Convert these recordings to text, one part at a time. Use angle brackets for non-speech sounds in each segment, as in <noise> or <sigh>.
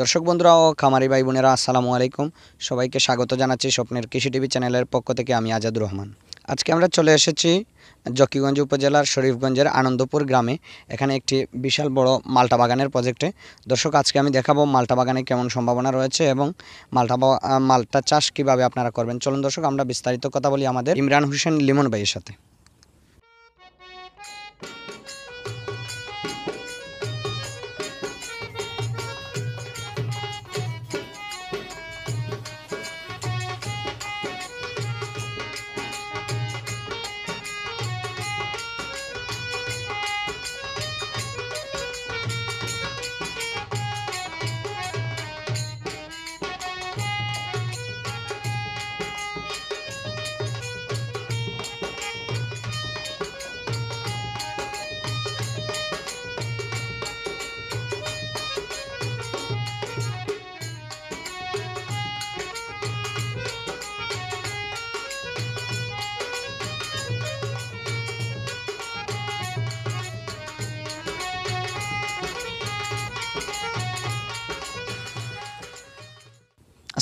দর্শক বন্ধুরা ও খামারি ভাই বোনেরা আসসালামু আলাইকুম সবাইকে স্বাগত জানাচ্ছি স্বপ্নের কৃষি টিভি চ্যানেলের পক্ষ থেকে আমি আজাদুর রহমান আজকে আমরা চলে এসেছি জকিগঞ্জ উপজেলার শরীফগঞ্জের আনন্দপুর গ্রামে এখানে একটি বিশাল বড় মাল্টা বাগানের প্রজেক্টে দর্শক আজকে আমি দেখাবো মাল্টা বাগানে কেমন সম্ভাবনা রয়েছে এবং মাল্টা মাল্টা চাষ কিভাবে আপনারা করবেন চলুন দর্শক আমরা বিস্তারিত কথা বলি আমাদের ইমরান হোসেন লিমন ভাইয়ের সাথে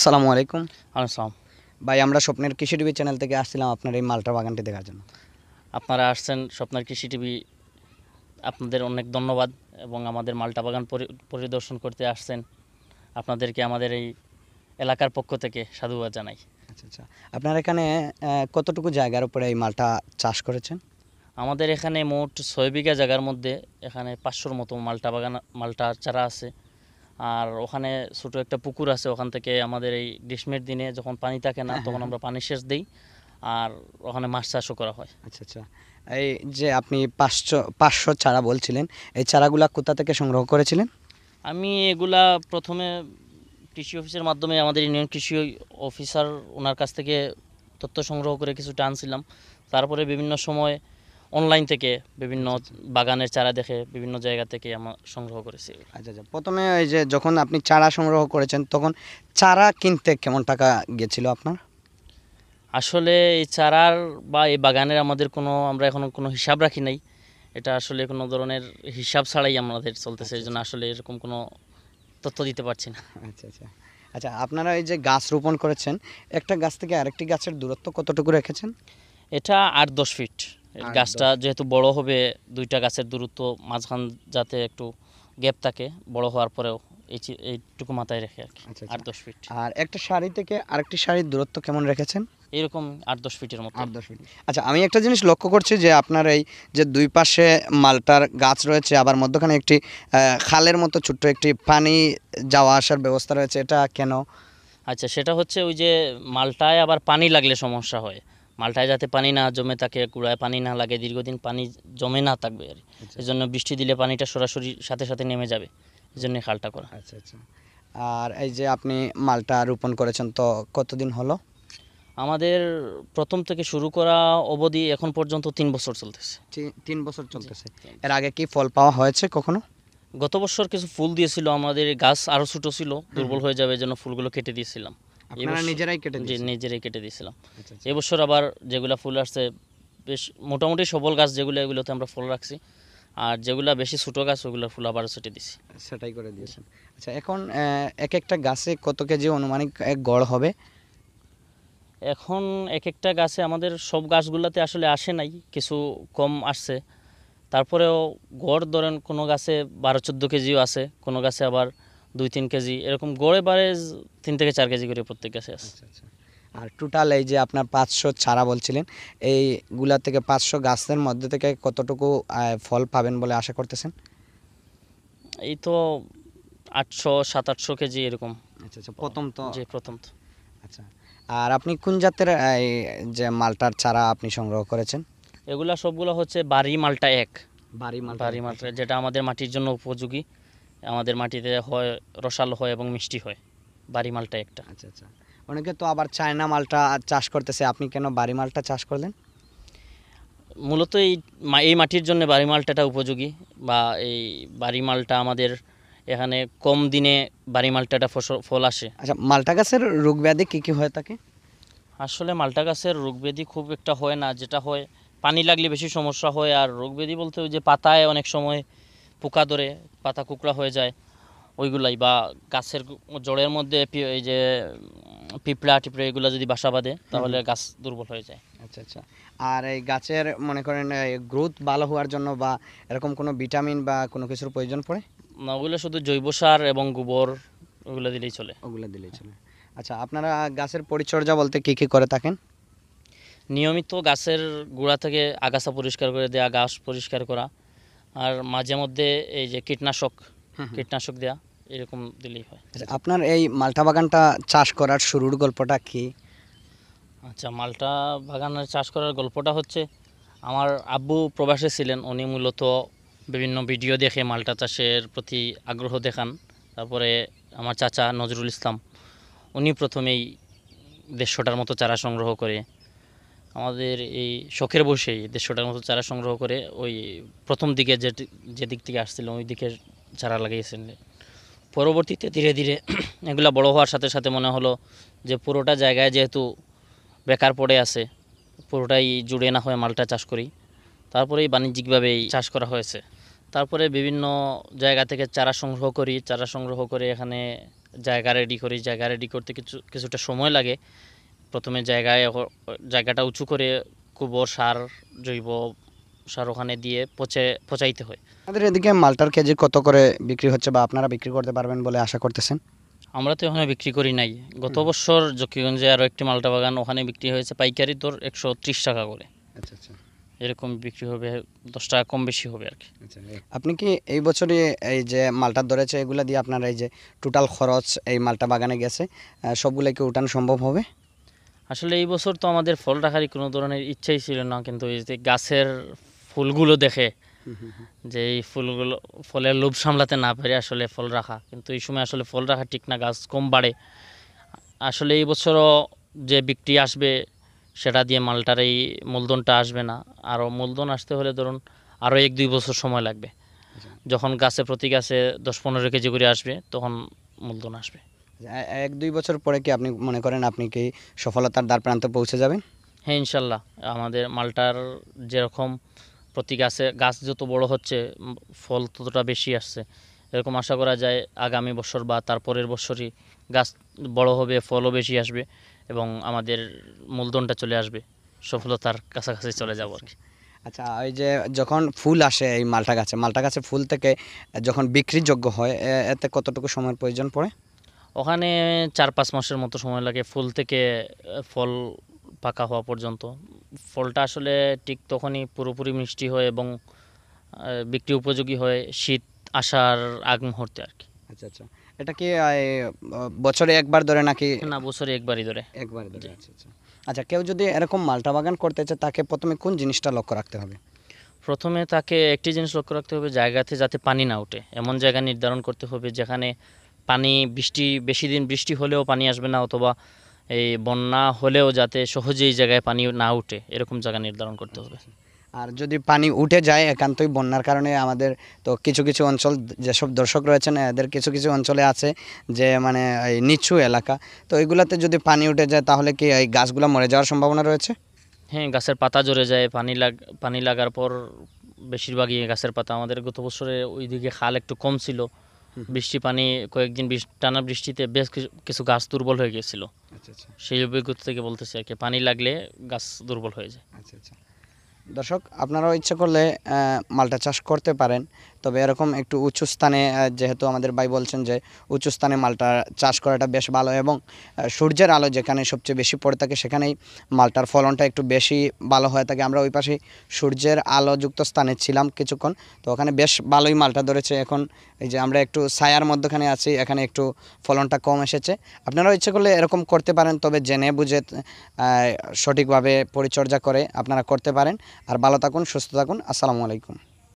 আসসালামু আলাইকুম আসসালাম ভাই আমরা স্বপ্নের কৃষি টিভি চ্যানেল থেকে আসছিলাম আপনার এই মালটা বাগানটি দেখার জন্য আপনারা আসছেন স্বপ্নের কৃষি টিভি আপনাদের অনেক ধন্যবাদ এবং আমাদের মালটা বাগান পরিদর্শন করতে আসছেন আপনাদেরকে আমাদের এই এলাকার পক্ষ থেকে সাধুবাদ জানাই আচ্ছা আচ্ছা আপনার এখানে কতটুকু জায়গার উপরে এই মালটা চাষ করেছেন আমাদের এখানে মোট ছয় বিঘা জায়গার মধ্যে এখানে পাঁচশোর মতো মালটা বাগান মালটা চারা আছে আর ওখানে ছোটো একটা পুকুর আছে ওখান থেকে আমাদের এই গ্রীষ্মের দিনে যখন পানি থাকে না হ্যাঁ, তখন হ্যাঁ, আমরা হ্যাঁ। পানি সেচ দিই আর ওখানে মাছ চাষও করা হয় আচ্ছা আচ্ছা এই যে আপনি পাঁচশো পাঁচশো চারা বলছিলেন এই চারাগুলা কোথা থেকে সংগ্রহ করেছিলেন আমি এগুলা প্রথমে কৃষি অফিসের মাধ্যমে আমাদের ইউনিয়ন কৃষি অফিসার ওনার কাছ থেকে তথ্য সংগ্রহ করে কিছুটা আনছিলাম তারপরে বিভিন্ন সময় অনলাইন থেকে বিভিন্ন আচ্ছা, আচ্ছা। বাগানের চারা দেখে বিভিন্ন জায়গা থেকে আমার সংগ্রহ করেছি আচ্ছা আচ্ছা প্রথমে ওই যে যখন আপনি চারা সংগ্রহ করেছেন তখন চারা কিনতে কেমন টাকা গেছিল আপনার আসলে এই চারার বা এই বাগানের আমাদের কোনো আমরা এখনও কোনো হিসাব রাখি নাই এটা আসলে কোনো ধরনের হিসাব ছাড়াই আমাদের চলতেছে আচ্ছা, এই জন্য আসলে এরকম কোনো তথ্য দিতে পারছি না আচ্ছা আচ্ছা আচ্ছা আপনারা এই যে গাছ রোপণ করেছেন একটা গাছ থেকে আরেকটি গাছের দূরত্ব কতটুকু রেখেছেন এটা আট দশ ফিট গাছটা যেহেতু বড় হবে দুইটা গাছের দূরত্ব মাঝখান যাতে একটু গ্যাপ থাকে বড় হওয়ার পরেও এইটুকু মাথায় রেখে আর কি আচ্ছা, আচ্ছা। আট দশ ফিট আর একটা শাড়ি থেকে আরেকটি শাড়ির দূরত্ব কেমন রেখেছেন এরকম আট দশ ফিটের মতো আট দশ ফিট আচ্ছা আমি একটা জিনিস লক্ষ্য করছি যে আপনার এই যে দুই পাশে মালটার গাছ রয়েছে আবার মধ্যখানে একটি খালের মতো ছোট্ট একটি পানি যাওয়া আসার ব্যবস্থা রয়েছে এটা কেন আচ্ছা সেটা হচ্ছে ওই যে মালটায় আবার পানি লাগলে সমস্যা হয় মালটায় যাতে পানি না জমে থাকে কুড়ায় পানি না লাগে দীর্ঘদিন পানি জমে না থাকবে আর আচ্ছা। জন্য বৃষ্টি দিলে পানিটা সরাসরি সাথে সাথে নেমে যাবে এই এজন্য খালটা করা আচ্ছা আচ্ছা আর এই যে আপনি মালটা রোপণ করেছেন তো কতদিন হলো আমাদের প্রথম থেকে শুরু করা অবধি এখন পর্যন্ত তিন বছর চলতেছে তিন বছর চলতেছে এর আগে কি ফল পাওয়া হয়েছে কখনো গত বছর কিছু ফুল দিয়েছিল আমাদের গাছ আরও ছোটো ছিল দুর্বল হয়ে যাবে জন্য ফুলগুলো কেটে দিয়েছিলাম আপনারা নিজেরাই কেটে জি নিজেরাই কেটে দিয়েছিলাম আচ্ছা, আচ্ছা। এবছর আবার যেগুলো ফুল আসছে বেশ মোটামুটি সবল গাছ যেগুলো এগুলোতে আমরা ফল রাখছি আর যেগুলো বেশি ছোটো গাছ ওগুলো ফুল আবার ছুটে দিছি সেটাই করে দিয়েছেন আচ্ছা এখন এক একটা গাছে কত কেজি অনুমানিক এক গড় হবে এখন এক একটা গাছে আমাদের সব গাছগুলোতে আসলে আসে নাই কিছু কম আসছে তারপরেও গড় ধরেন কোনো গাছে বারো চোদ্দো কেজিও আছে কোনো গাছে আবার দুই তিন কেজি এরকম গড়ে বারে তিন থেকে চার কেজি করে প্রত্যেক গাছে আছে আচ্ছা, আচ্ছা। আর টোটাল এই যে আপনার পাঁচশো ছাড়া বলছিলেন এইগুলা থেকে পাঁচশো গাছের মধ্যে থেকে কতটুকু ফল পাবেন বলে আশা করতেছেন এই তো আটশো সাত আটশো কেজি এরকম আচ্ছা আচ্ছা প্রথম তো জি প্রথম তো আচ্ছা আর আপনি কোন জাতের যে মালটার চারা আপনি সংগ্রহ করেছেন এগুলা সবগুলো হচ্ছে বাড়ি মালটা এক বাড়ি বাড়ি মালটা যেটা আমাদের মাটির জন্য উপযোগী আমাদের মাটিতে হয় রসালো হয় এবং মিষ্টি হয় বাড়ি মালটা একটা আচ্ছা আচ্ছা অনেকে তো আবার চায়না মালটা চাষ করতেছে আপনি কেন বাড়ি মালটা চাষ করলেন মূলত এই এই মাটির জন্য বাড়ি মালটাটা উপযোগী বা এই বাড়ি মালটা আমাদের এখানে কম দিনে বাড়ি মালটাটা ফসল ফল আসে আচ্ছা মালটা গাছের রোগ ব্যাধি কী কী হয় থাকে আসলে মালটা গাছের রোগ ব্যাধি খুব একটা হয় না যেটা হয় পানি লাগলে বেশি সমস্যা হয় আর রোগ ব্যাধি বলতে ওই যে পাতায় অনেক সময় পোকা ধরে পাতা কুকড়া হয়ে যায় ওইগুলাই বা গাছের জড়ের মধ্যে এই যে পিঁপড়া টিপড়া এগুলো যদি বাসা বাঁধে তাহলে গাছ দুর্বল হয়ে যায় আচ্ছা আচ্ছা আর এই গাছের মনে করেন গ্রোথ ভালো হওয়ার জন্য বা এরকম কোনো ভিটামিন বা কোনো কিছুর প্রয়োজন পড়ে না ওগুলো শুধু জৈব সার এবং গোবর ওগুলো দিলেই চলে ওগুলো দিলেই চলে আচ্ছা আপনারা গাছের পরিচর্যা বলতে কী কী করে থাকেন নিয়মিত গাছের গোড়া থেকে আগাছা পরিষ্কার করে দেয়া গাছ পরিষ্কার করা আর মাঝে মধ্যে এই যে কীটনাশক কীটনাশক দেওয়া এরকম দিলেই হয় আচ্ছা, আপনার এই মালটা বাগানটা চাষ করার শুরুর গল্পটা কি আচ্ছা মালটা বাগানের চাষ করার গল্পটা হচ্ছে আমার আব্বু প্রবাসে ছিলেন উনি মূলত বিভিন্ন ভিডিও দেখে মালটা চাষের প্রতি আগ্রহ দেখান তারপরে আমার চাচা নজরুল ইসলাম উনি প্রথমেই দেড়শোটার মতো চারা সংগ্রহ করে আমাদের এই শখের বসেই দেড়শোটার মতো চারা সংগ্রহ করে ওই প্রথম দিকে যে যে দিক থেকে আসছিল ওই দিকে চারা লাগিয়েছেন পরবর্তীতে ধীরে ধীরে <clears throat> এগুলো বড় হওয়ার সাথে সাথে মনে হলো যে পুরোটা জায়গায় যেহেতু বেকার পড়ে আছে পুরোটাই জুড়ে না হয়ে মালটা চাষ করি তারপরেই বাণিজ্যিকভাবেই চাষ করা হয়েছে তারপরে বিভিন্ন জায়গা থেকে চারা সংগ্রহ করি চারা সংগ্রহ করে এখানে জায়গা রেডি করি জায়গা রেডি করতে কিছু কিছুটা সময় লাগে প্রথমে জায়গায় জায়গাটা উঁচু করে গোবর সার জৈব সার ওখানে দিয়ে পচে পচাইতে হয় আমাদের এদিকে মালটার কেজি কত করে বিক্রি হচ্ছে বা আপনারা বিক্রি করতে পারবেন বলে আশা করতেছেন আমরা তো ওখানে বিক্রি করি নাই গত বছর জকিগঞ্জে আরও একটি মালটা বাগান ওখানে বিক্রি হয়েছে পাইকারি দর একশো টাকা করে আচ্ছা আচ্ছা এরকম বিক্রি হবে দশ টাকা কম বেশি হবে আর কি আচ্ছা, আপনি কি এই বছরই এই যে মালটা ধরেছে এগুলো দিয়ে আপনার এই যে টোটাল খরচ এই মালটা বাগানে গেছে সবগুলো কি উঠানো সম্ভব হবে আসলে এই বছর তো আমাদের ফল রাখারই কোনো ধরনের ইচ্ছাই ছিল না কিন্তু এই যে গাছের ফুলগুলো দেখে যে এই ফুলগুলো ফলের লোভ সামলাতে না পারে আসলে ফল রাখা কিন্তু এই সময় আসলে ফল রাখা ঠিক না গাছ কম বাড়ে আসলে এই বছরও যে বিক্রি আসবে সেটা দিয়ে মালটার এই মূলধনটা আসবে না আরও মূলধন আসতে হলে ধরুন আরও এক দুই বছর সময় লাগবে আচ্ছা। যখন গাছে প্রতি গাছে দশ পনেরো কেজি করে আসবে তখন মূলধন আসবে এক দুই বছর পরে কি আপনি মনে করেন আপনি কি সফলতার দ্বার প্রান্তে পৌঁছে যাবেন হ্যাঁ ইনশাল্লাহ আমাদের মালটার যেরকম প্রতি গাছে গাছ যত বড় হচ্ছে ফল ততটা বেশি আসছে এরকম আশা করা যায় আগামী বছর বা তারপরের বছরই গাছ বড় হবে ফলও বেশি আসবে এবং আমাদের মূলধনটা চলে আসবে সফলতার কাছাকাছি চলে যাব আর কি আচ্ছা ওই যে যখন ফুল আসে এই মালটা গাছে মালটা গাছে ফুল থেকে যখন বিক্রিযোগ্য হয় এতে কতটুকু সময়ের প্রয়োজন পড়ে ওখানে চার পাঁচ মাসের মতো সময় লাগে ফুল থেকে ফল পাকা হওয়া পর্যন্ত ফলটা আসলে ঠিক তখনই পুরোপুরি মিষ্টি হয় এবং বিক্রি উপযোগী হয় শীত আসার আগ মুহূর্তে আর কি আচ্ছা আচ্ছা এটা কি বছরে একবার ধরে নাকি না বছরে একবারই ধরে একবার ধরে আচ্ছা আচ্ছা আচ্ছা কেউ যদি এরকম মালটা বাগান করতে চায় তাকে প্রথমে কোন জিনিসটা লক্ষ্য রাখতে হবে প্রথমে তাকে একটি জিনিস লক্ষ্য রাখতে হবে জায়গাতে যাতে পানি না ওঠে এমন জায়গা নির্ধারণ করতে হবে যেখানে পানি বৃষ্টি বেশি দিন বৃষ্টি হলেও পানি আসবে না অথবা এই বন্যা হলেও যাতে সহজেই জায়গায় পানি না উঠে এরকম জায়গা নির্ধারণ করতে হবে আর যদি পানি উঠে যায় একান্তই বন্যার কারণে আমাদের তো কিছু কিছু অঞ্চল যেসব দর্শক রয়েছেন এদের কিছু কিছু অঞ্চলে আছে যে মানে এই নিচু এলাকা তো এইগুলাতে যদি পানি উঠে যায় তাহলে কি এই গাছগুলো মরে যাওয়ার সম্ভাবনা রয়েছে হ্যাঁ গাছের পাতা জড়ে যায় পানি লাগ পানি লাগার পর বেশিরভাগই গাছের পাতা আমাদের গত বছরে ওইদিকে খাল একটু কম ছিল বৃষ্টি পানি কয়েকদিন টানা বৃষ্টিতে বেশ কিছু গাছ দুর্বল হয়ে গিয়েছিল আচ্ছা, আচ্ছা। সেই অভিজ্ঞতা থেকে বলতেছি আর কি পানি লাগলে গাছ দুর্বল হয়ে যায় আচ্ছা, আচ্ছা। দর্শক আপনারাও ইচ্ছা করলে মালটা চাষ করতে পারেন তবে এরকম একটু উঁচু স্থানে যেহেতু আমাদের ভাই বলছেন যে উঁচু স্থানে মালটা চাষ করাটা বেশ ভালো এবং সূর্যের আলো যেখানে সবচেয়ে বেশি পড়ে থাকে সেখানেই মালটার ফলনটা একটু বেশি ভালো হয়ে থাকে আমরা ওই পাশে সূর্যের আলোযুক্ত স্থানে ছিলাম কিছুক্ষণ তো ওখানে বেশ ভালোই মালটা ধরেছে এখন এই যে আমরা একটু ছায়ার মধ্যখানে আছি এখানে একটু ফলনটা কম এসেছে আপনারা ইচ্ছে করলে এরকম করতে পারেন তবে জেনে বুঝে সঠিকভাবে পরিচর্যা করে আপনারা করতে পারেন আর ভালো থাকুন সুস্থ থাকুন আসসালামু আলাইকুম